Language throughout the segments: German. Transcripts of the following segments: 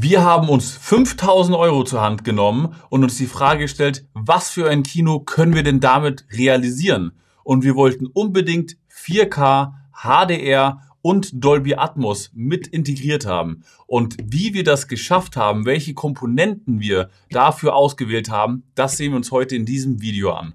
Wir haben uns 5000 Euro zur Hand genommen und uns die Frage gestellt, was für ein Kino können wir denn damit realisieren? Und wir wollten unbedingt 4K, HDR und Dolby Atmos mit integriert haben. Und wie wir das geschafft haben, welche Komponenten wir dafür ausgewählt haben, das sehen wir uns heute in diesem Video an.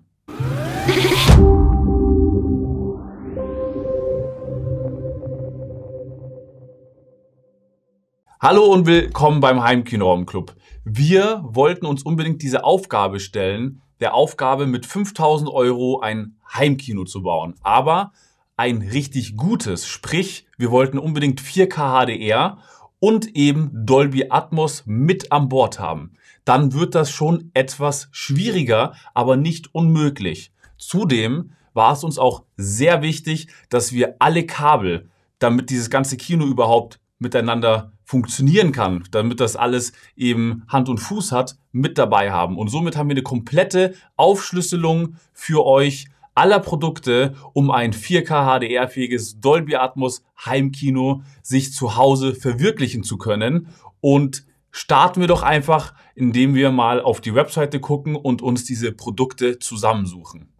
Hallo und willkommen beim Heimkinoraum Club. Wir wollten uns unbedingt diese Aufgabe stellen, der Aufgabe mit 5000 Euro ein Heimkino zu bauen. Aber ein richtig gutes, sprich, wir wollten unbedingt 4K HDR und eben Dolby Atmos mit an Bord haben. Dann wird das schon etwas schwieriger, aber nicht unmöglich. Zudem war es uns auch sehr wichtig, dass wir alle Kabel, damit dieses ganze Kino überhaupt miteinander funktionieren kann, damit das alles eben Hand und Fuß hat, mit dabei haben. Und somit haben wir eine komplette Aufschlüsselung für euch aller Produkte, um ein 4K HDR-fähiges Dolby Atmos Heimkino sich zu Hause verwirklichen zu können. Und starten wir doch einfach, indem wir mal auf die Webseite gucken und uns diese Produkte zusammensuchen.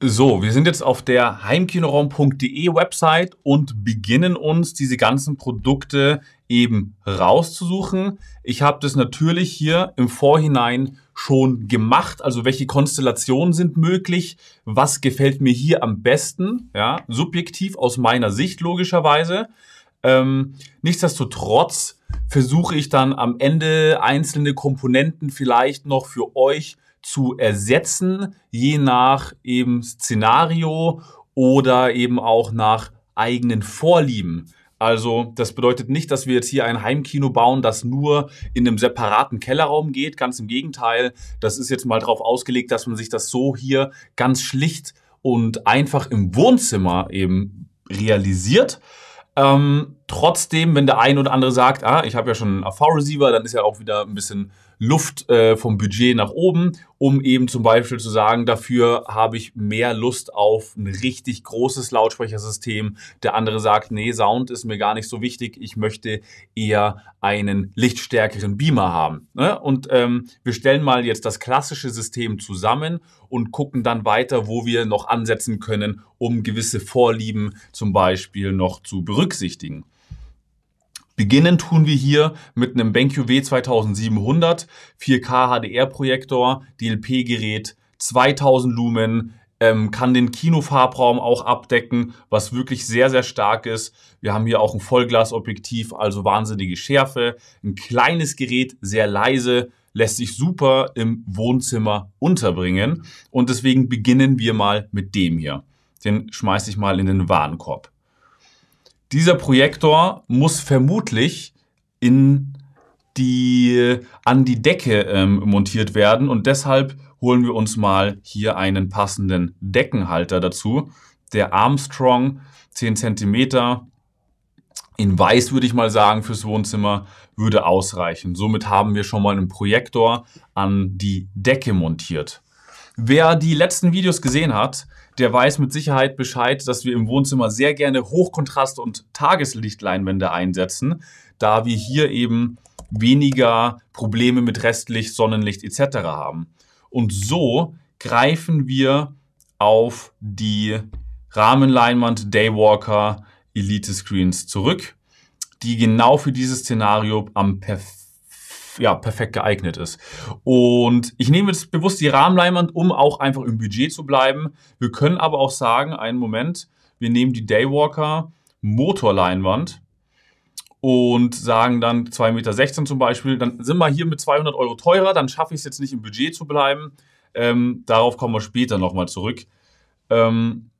So, wir sind jetzt auf der heimkinoraum.de Website und beginnen uns diese ganzen Produkte eben rauszusuchen. Ich habe das natürlich hier im Vorhinein schon gemacht, also welche Konstellationen sind möglich, was gefällt mir hier am besten, ja, subjektiv aus meiner Sicht logischerweise. Ähm, nichtsdestotrotz versuche ich dann am Ende einzelne Komponenten vielleicht noch für euch zu ersetzen, je nach eben Szenario oder eben auch nach eigenen Vorlieben. Also das bedeutet nicht, dass wir jetzt hier ein Heimkino bauen, das nur in einem separaten Kellerraum geht. Ganz im Gegenteil, das ist jetzt mal darauf ausgelegt, dass man sich das so hier ganz schlicht und einfach im Wohnzimmer eben realisiert. Ähm, trotzdem, wenn der ein oder andere sagt, ah, ich habe ja schon einen AV-Receiver, dann ist ja auch wieder ein bisschen Luft äh, vom Budget nach oben, um eben zum Beispiel zu sagen, dafür habe ich mehr Lust auf ein richtig großes Lautsprechersystem. Der andere sagt, nee, Sound ist mir gar nicht so wichtig, ich möchte eher einen lichtstärkeren Beamer haben. Ne? Und ähm, wir stellen mal jetzt das klassische System zusammen und gucken dann weiter, wo wir noch ansetzen können, um gewisse Vorlieben zum Beispiel noch zu berücksichtigen. Beginnen tun wir hier mit einem BenQ W2700, 4K HDR-Projektor, DLP-Gerät, 2000 Lumen, ähm, kann den Kinofarbraum auch abdecken, was wirklich sehr, sehr stark ist. Wir haben hier auch ein Vollglasobjektiv, also wahnsinnige Schärfe. Ein kleines Gerät, sehr leise, lässt sich super im Wohnzimmer unterbringen. Und deswegen beginnen wir mal mit dem hier. Den schmeiße ich mal in den Warenkorb. Dieser Projektor muss vermutlich in die, an die Decke ähm, montiert werden und deshalb holen wir uns mal hier einen passenden Deckenhalter dazu. Der Armstrong 10 cm in weiß würde ich mal sagen fürs Wohnzimmer würde ausreichen. Somit haben wir schon mal einen Projektor an die Decke montiert. Wer die letzten Videos gesehen hat, der weiß mit Sicherheit Bescheid, dass wir im Wohnzimmer sehr gerne Hochkontrast- und Tageslichtleinwände einsetzen, da wir hier eben weniger Probleme mit Restlicht, Sonnenlicht etc. haben. Und so greifen wir auf die Rahmenleinwand Daywalker Elite Screens zurück, die genau für dieses Szenario am perfekten ja, perfekt geeignet ist. Und ich nehme jetzt bewusst die Rahmenleinwand, um auch einfach im Budget zu bleiben. Wir können aber auch sagen, einen Moment, wir nehmen die Daywalker Motorleinwand und sagen dann 2,16 Meter zum Beispiel, dann sind wir hier mit 200 Euro teurer, dann schaffe ich es jetzt nicht im Budget zu bleiben. Ähm, darauf kommen wir später nochmal zurück. Ähm,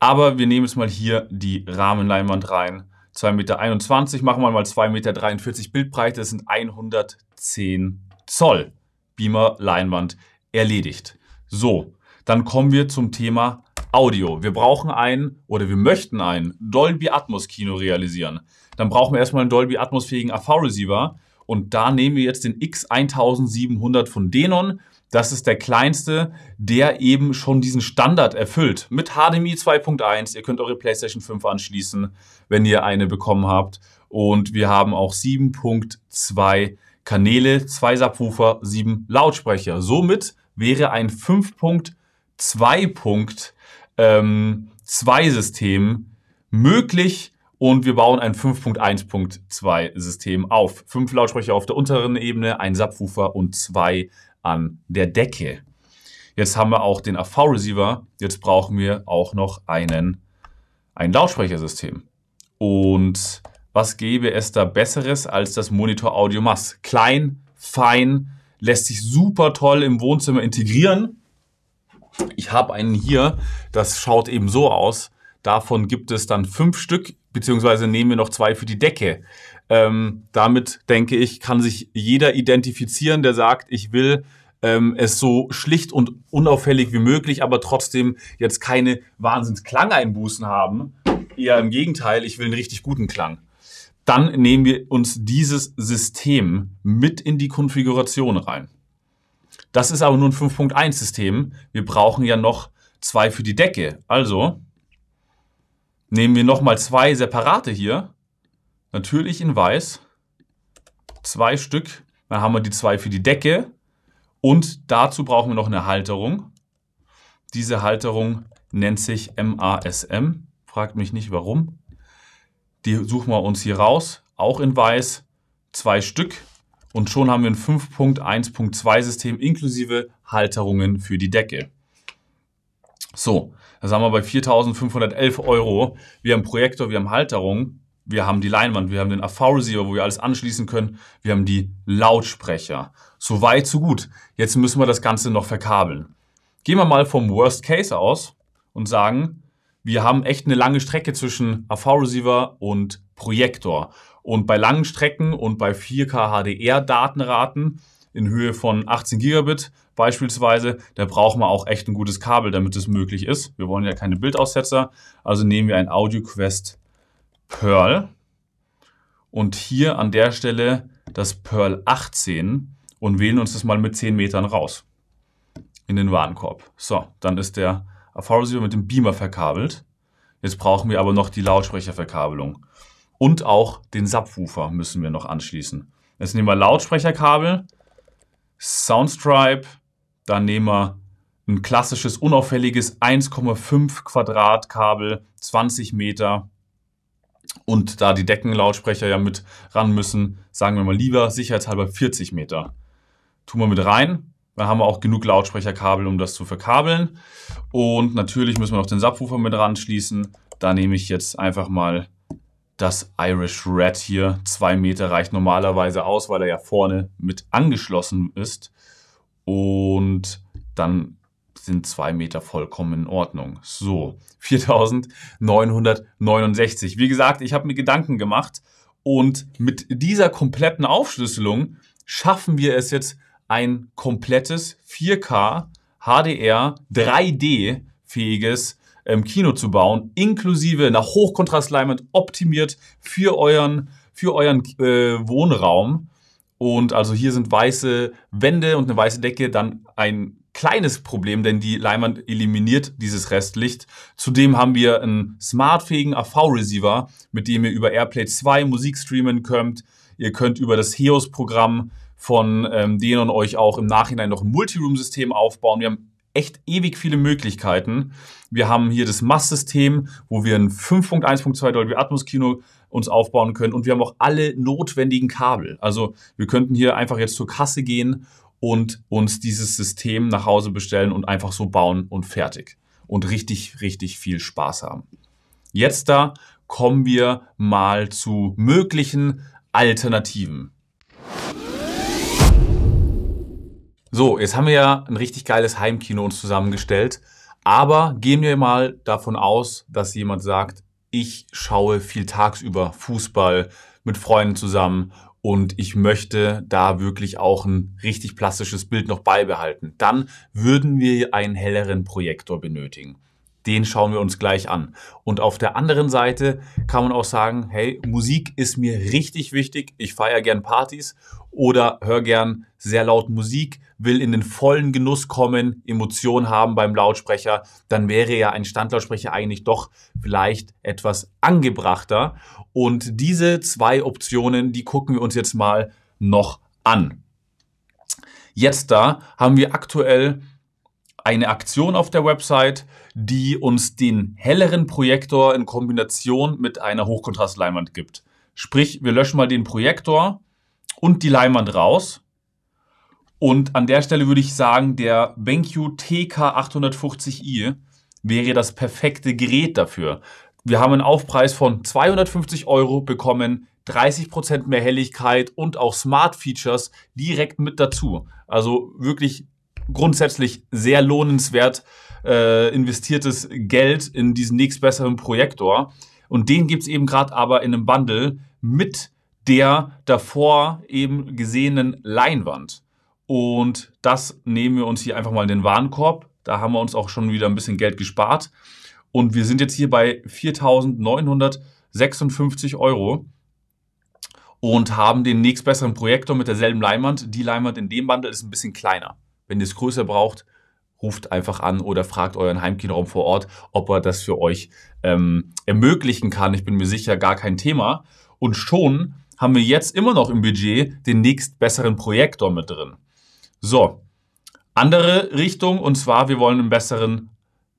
aber wir nehmen jetzt mal hier die Rahmenleinwand rein 2,21 Meter, machen wir mal 2,43 Meter Bildbreite, das sind 110 Zoll Beamer Leinwand erledigt. So, dann kommen wir zum Thema Audio. Wir brauchen einen oder wir möchten einen Dolby Atmos Kino realisieren. Dann brauchen wir erstmal einen Dolby Atmos fähigen AV Receiver und da nehmen wir jetzt den X1700 von Denon. Das ist der kleinste, der eben schon diesen Standard erfüllt. Mit HDMI 2.1, ihr könnt eure PlayStation 5 anschließen, wenn ihr eine bekommen habt. Und wir haben auch 7.2 Kanäle, 2 Subwoofer, 7 Lautsprecher. Somit wäre ein 5.2.2 ähm, System möglich und wir bauen ein 5.1.2 System auf. 5 Lautsprecher auf der unteren Ebene, ein Subwoofer und 2 Lautsprecher an der Decke. Jetzt haben wir auch den AV-Receiver. Jetzt brauchen wir auch noch einen, ein Lautsprechersystem. Und was gäbe es da Besseres als das Monitor Audio Mass? Klein, fein, lässt sich super toll im Wohnzimmer integrieren. Ich habe einen hier, das schaut eben so aus. Davon gibt es dann fünf Stück, beziehungsweise nehmen wir noch zwei für die Decke. Ähm, damit denke ich, kann sich jeder identifizieren, der sagt, ich will ähm, es so schlicht und unauffällig wie möglich, aber trotzdem jetzt keine Wahnsinnsklangeinbußen haben. Eher im Gegenteil, ich will einen richtig guten Klang. Dann nehmen wir uns dieses System mit in die Konfiguration rein. Das ist aber nur ein 5.1 System. Wir brauchen ja noch zwei für die Decke. Also nehmen wir nochmal zwei separate hier Natürlich in weiß. Zwei Stück. Dann haben wir die zwei für die Decke. Und dazu brauchen wir noch eine Halterung. Diese Halterung nennt sich MASM. Fragt mich nicht warum. Die suchen wir uns hier raus. Auch in weiß. Zwei Stück. Und schon haben wir ein 5.1.2 System inklusive Halterungen für die Decke. So, da sind wir bei 4.511 Euro. Wir haben Projektor, wir haben Halterung wir haben die Leinwand, wir haben den AV-Receiver, wo wir alles anschließen können, wir haben die Lautsprecher. So weit, so gut. Jetzt müssen wir das Ganze noch verkabeln. Gehen wir mal vom Worst Case aus und sagen, wir haben echt eine lange Strecke zwischen AV-Receiver und Projektor. Und bei langen Strecken und bei 4K HDR-Datenraten in Höhe von 18 Gigabit beispielsweise, da brauchen wir auch echt ein gutes Kabel, damit es möglich ist. Wir wollen ja keine Bildaussetzer, also nehmen wir ein AudioQuest Perl und hier an der Stelle das Perl 18 und wählen uns das mal mit 10 Metern raus in den Warenkorb. So, dann ist der AV-Receiver mit dem Beamer verkabelt. Jetzt brauchen wir aber noch die Lautsprecherverkabelung. Und auch den Subwoofer müssen wir noch anschließen. Jetzt nehmen wir Lautsprecherkabel, Soundstripe, dann nehmen wir ein klassisches, unauffälliges 1,5 Quadratkabel, 20 Meter und da die Deckenlautsprecher ja mit ran müssen, sagen wir mal lieber sicherheitshalber 40 Meter. Tun wir mit rein, dann haben wir auch genug Lautsprecherkabel, um das zu verkabeln. Und natürlich müssen wir noch den Subwoofer mit ranschließen. Da nehme ich jetzt einfach mal das Irish Red hier. Zwei Meter reicht normalerweise aus, weil er ja vorne mit angeschlossen ist. Und dann sind zwei Meter vollkommen in Ordnung. So, 4969. Wie gesagt, ich habe mir Gedanken gemacht und mit dieser kompletten Aufschlüsselung schaffen wir es jetzt, ein komplettes 4K HDR 3D fähiges ähm, Kino zu bauen, inklusive nach Hochkontrastleinwand optimiert für euren, für euren äh, Wohnraum. Und also hier sind weiße Wände und eine weiße Decke, dann ein kleines Problem, denn die Leinwand eliminiert dieses Restlicht. Zudem haben wir einen smartfähigen AV-Receiver, mit dem ihr über AirPlay 2 Musik streamen könnt. Ihr könnt über das Heos-Programm von ähm, denen euch auch im Nachhinein noch ein Multiroom-System aufbauen. Wir haben echt ewig viele Möglichkeiten. Wir haben hier das MAS-System, wo wir ein 5.1.2 Dolby Atmos Kino uns aufbauen können und wir haben auch alle notwendigen Kabel. Also wir könnten hier einfach jetzt zur Kasse gehen und uns dieses System nach Hause bestellen und einfach so bauen und fertig. Und richtig, richtig viel Spaß haben. Jetzt da kommen wir mal zu möglichen Alternativen. So, jetzt haben wir ja ein richtig geiles Heimkino uns zusammengestellt. Aber gehen wir mal davon aus, dass jemand sagt, ich schaue viel tagsüber Fußball mit Freunden zusammen und ich möchte da wirklich auch ein richtig plastisches Bild noch beibehalten, dann würden wir einen helleren Projektor benötigen. Den schauen wir uns gleich an. Und auf der anderen Seite kann man auch sagen, hey, Musik ist mir richtig wichtig, ich feiere gern Partys oder hör gern sehr laut Musik, will in den vollen Genuss kommen, Emotionen haben beim Lautsprecher, dann wäre ja ein Standlautsprecher eigentlich doch vielleicht etwas angebrachter. Und diese zwei Optionen, die gucken wir uns jetzt mal noch an. Jetzt da haben wir aktuell eine Aktion auf der Website, die uns den helleren Projektor in Kombination mit einer Hochkontrastleinwand gibt. Sprich, wir löschen mal den Projektor, und die Leinwand raus. Und an der Stelle würde ich sagen, der BenQ TK850i wäre das perfekte Gerät dafür. Wir haben einen Aufpreis von 250 Euro bekommen, 30% mehr Helligkeit und auch Smart Features direkt mit dazu. Also wirklich grundsätzlich sehr lohnenswert äh, investiertes Geld in diesen nächstbesseren Projektor. Und den gibt's eben gerade aber in einem Bundle mit der davor eben gesehenen Leinwand. Und das nehmen wir uns hier einfach mal in den Warenkorb. Da haben wir uns auch schon wieder ein bisschen Geld gespart. Und wir sind jetzt hier bei 4.956 Euro und haben den nächstbesseren Projektor mit derselben Leinwand. Die Leinwand in dem Bundle ist ein bisschen kleiner. Wenn ihr es größer braucht, ruft einfach an oder fragt euren Heimkinoraum vor Ort, ob er das für euch ähm, ermöglichen kann. Ich bin mir sicher, gar kein Thema. Und schon haben wir jetzt immer noch im Budget den nächst besseren Projektor mit drin. So, andere Richtung und zwar, wir wollen einen besseren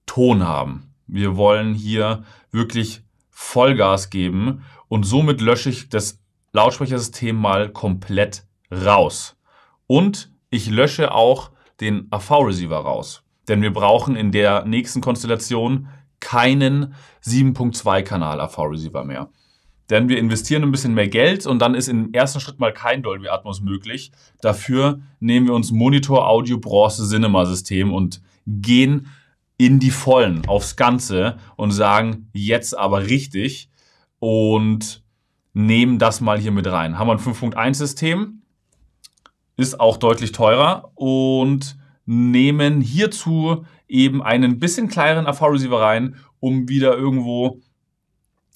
Ton haben. Wir wollen hier wirklich Vollgas geben und somit lösche ich das Lautsprechersystem mal komplett raus. Und ich lösche auch den AV-Receiver raus. Denn wir brauchen in der nächsten Konstellation keinen 7.2-Kanal AV-Receiver mehr. Denn wir investieren ein bisschen mehr Geld und dann ist im ersten Schritt mal kein Dolby Atmos möglich. Dafür nehmen wir uns Monitor, Audio, Bronze, Cinema System und gehen in die Vollen, aufs Ganze und sagen jetzt aber richtig und nehmen das mal hier mit rein. Haben wir ein 5.1 System, ist auch deutlich teurer und nehmen hierzu eben einen bisschen kleineren AV-Receiver rein, um wieder irgendwo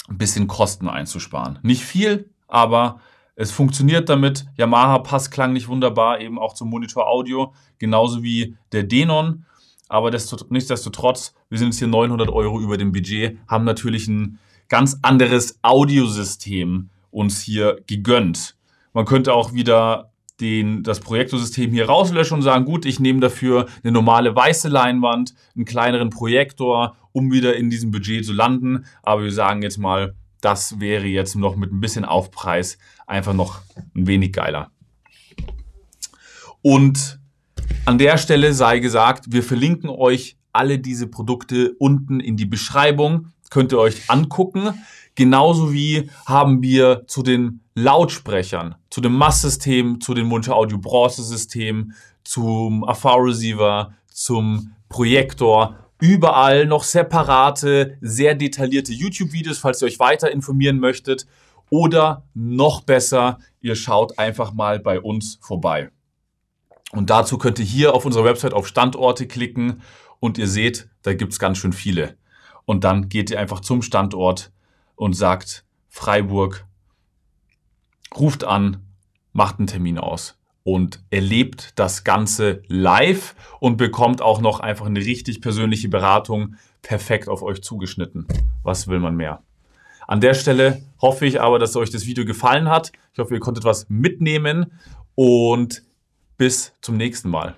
ein bisschen Kosten einzusparen. Nicht viel, aber es funktioniert damit. Yamaha Pass klang nicht wunderbar, eben auch zum Monitor Audio, genauso wie der Denon. Aber desto, nichtsdestotrotz, wir sind jetzt hier 900 Euro über dem Budget, haben natürlich ein ganz anderes Audiosystem uns hier gegönnt. Man könnte auch wieder den, das Projektorsystem hier rauslöschen und sagen, gut, ich nehme dafür eine normale weiße Leinwand, einen kleineren Projektor, um wieder in diesem Budget zu landen. Aber wir sagen jetzt mal, das wäre jetzt noch mit ein bisschen Aufpreis einfach noch ein wenig geiler. Und an der Stelle sei gesagt, wir verlinken euch alle diese Produkte unten in die Beschreibung. Könnt ihr euch angucken. Genauso wie haben wir zu den Lautsprechern, zu dem mass system zu den Monitor Audio Bronze-System, zum AV-Receiver, zum Projektor, überall noch separate, sehr detaillierte YouTube-Videos, falls ihr euch weiter informieren möchtet. Oder noch besser, ihr schaut einfach mal bei uns vorbei. Und dazu könnt ihr hier auf unserer Website auf Standorte klicken und ihr seht, da gibt es ganz schön viele. Und dann geht ihr einfach zum Standort und sagt Freiburg ruft an, macht einen Termin aus und erlebt das Ganze live und bekommt auch noch einfach eine richtig persönliche Beratung perfekt auf euch zugeschnitten. Was will man mehr? An der Stelle hoffe ich aber, dass euch das Video gefallen hat. Ich hoffe, ihr konntet was mitnehmen und bis zum nächsten Mal.